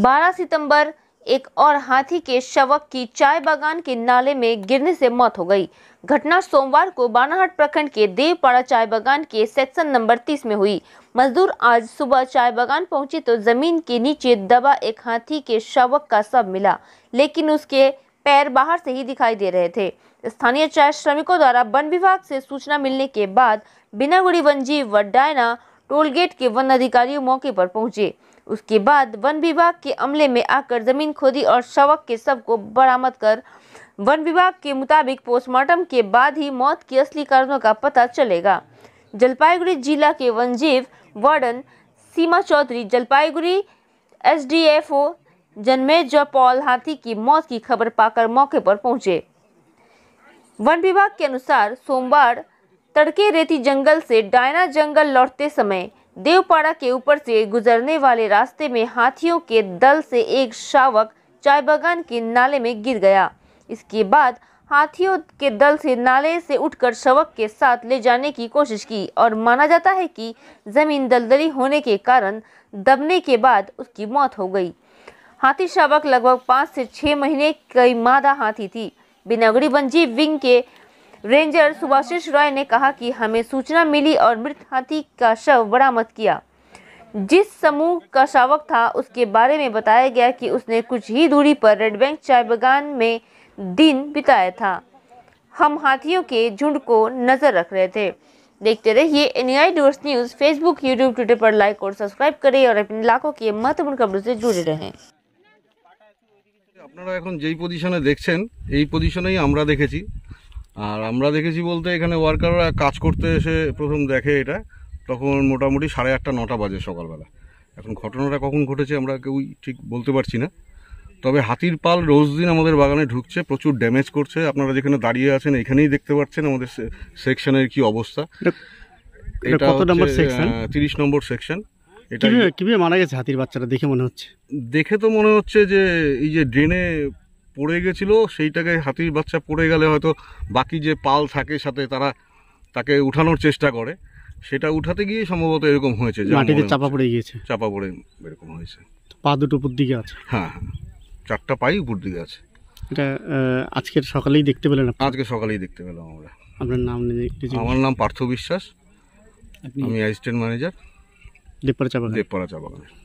12 सितंबर एक और हाथी के शवक की चाय बागान के नाले में गिरने से मौत हो गई घटना सोमवार को बानाहाट प्रखंड के देवपाड़ा चाय बागान के सेक्शन नंबर 30 में हुई मजदूर आज सुबह चाय बागान पहुंचे तो जमीन के नीचे दबा एक हाथी के शवक का शव मिला लेकिन उसके पैर बाहर से ही दिखाई दे रहे थे स्थानीय चाय श्रमिकों द्वारा वन विभाग से सूचना मिलने के बाद बिनागुड़ी वन जीव व डायना टोल गेट के वन अधिकारी मौके पर पहुंचे उसके बाद वन विभाग के अमले में आकर जमीन खोदी और शवक के सब को बरामद कर वन विभाग के मुताबिक पोस्टमार्टम के बाद ही मौत के असली कारणों का पता चलेगा जलपाईगुड़ी जिला के वनजीव वार्डन सीमा चौधरी जलपाईगुड़ी एसडीएफओ जन्मे पॉल हाथी की मौत की खबर पाकर मौके पर पहुंचे वन विभाग के अनुसार सोमवार तड़के रेती जंगल से डायना जंगल लौटते समय देवपाड़ा के ऊपर से गुजरने वाले रास्ते में हाथियों के दल से एक शावक चाय बागान के नाले में गिर गया इसके बाद हाथियों के दल से नाले से उठकर शवक के साथ ले जाने की कोशिश की और माना जाता है कि जमीन दलदली होने के कारण दबने के बाद उसकी मौत हो गई हाथी शावक लगभग पाँच से छः महीने की मादा हाथी थी बिनागड़ी बंजी विंग के रेंजर सुभाषिष रॉय ने कहा कि हमें सूचना मिली और मृत हाथी का शव बरामद किया जिस समूह का शावक था उसके बारे में बताया गया कि उसने कुछ ही दूरी पर रेड बैंक चाय बगान में दिन बिताया था हम हाथियों के झुंड को नज़र रख रहे थे देखते रहिए N I doors news Facebook YouTube Twitter पर लाइक और सब्सक्राइब करें और अपने इलाकों के महत्वपूर्ण खबरों से जुड़े रहें আপনারা এখন যেই পজিশনে দেখছেন এই পজিশনেই আমরা দেখেছি আর আমরা দেখেছি বলতে এখানে ওয়ার্কাররা কাজ করতে এসে প্রথম দেখে এটা তখন মোটামুটি সাড়ে আটটা নটা বাজে সকালবেলা এখন ঘটনাটা কখন ঘটেছে আমরা কেউ ঠিক বলতে পারছি না তবে হাতির পাল রোজ দিন আমাদের বাগানে ঢুকছে প্রচুর ড্যামেজ করছে আপনারা যেখানে দাঁড়িয়ে আছেন এখানেই দেখতে পাচ্ছেন আমাদের সেকশনের কি অবস্থা এটা তিরিশ নম্বর সেকশন এটা কিভাবে মারা গেছে হাতির বাচ্চাটা দেখে মনে হচ্ছে দেখে তো মনে হচ্ছে যে এই যে ড্রেনে পড়ে গেছিলো সেইটাকে হাতির বাচ্চা পড়ে গেলে হয়তো বাকি যে পাল থাকে সাথে তারা তাকে উঠানোর চেষ্টা করে সেটা উঠাতে গিয়ে সম্ভবত এরকম হয়েছে মাটিতে চাপা পড়ে গিয়েছে চাপা পড়ে এরকম হয়েছে পা দুটো উপর দিকে আছে হ্যাঁ, হ্যাঁ। চারটা পাই উপর দিকে আছে এটা আজকের সকালেই দেখতে পেলেন আজকে সকালেই দেখতে পেলাম আমরা আপনার নাম আমার নাম পার্থ বিশ্বাস আমি অ্যাসিস্ট্যান্ট ম্যানেজার দেবপাড়া চাপা দেবপাড়া চাপা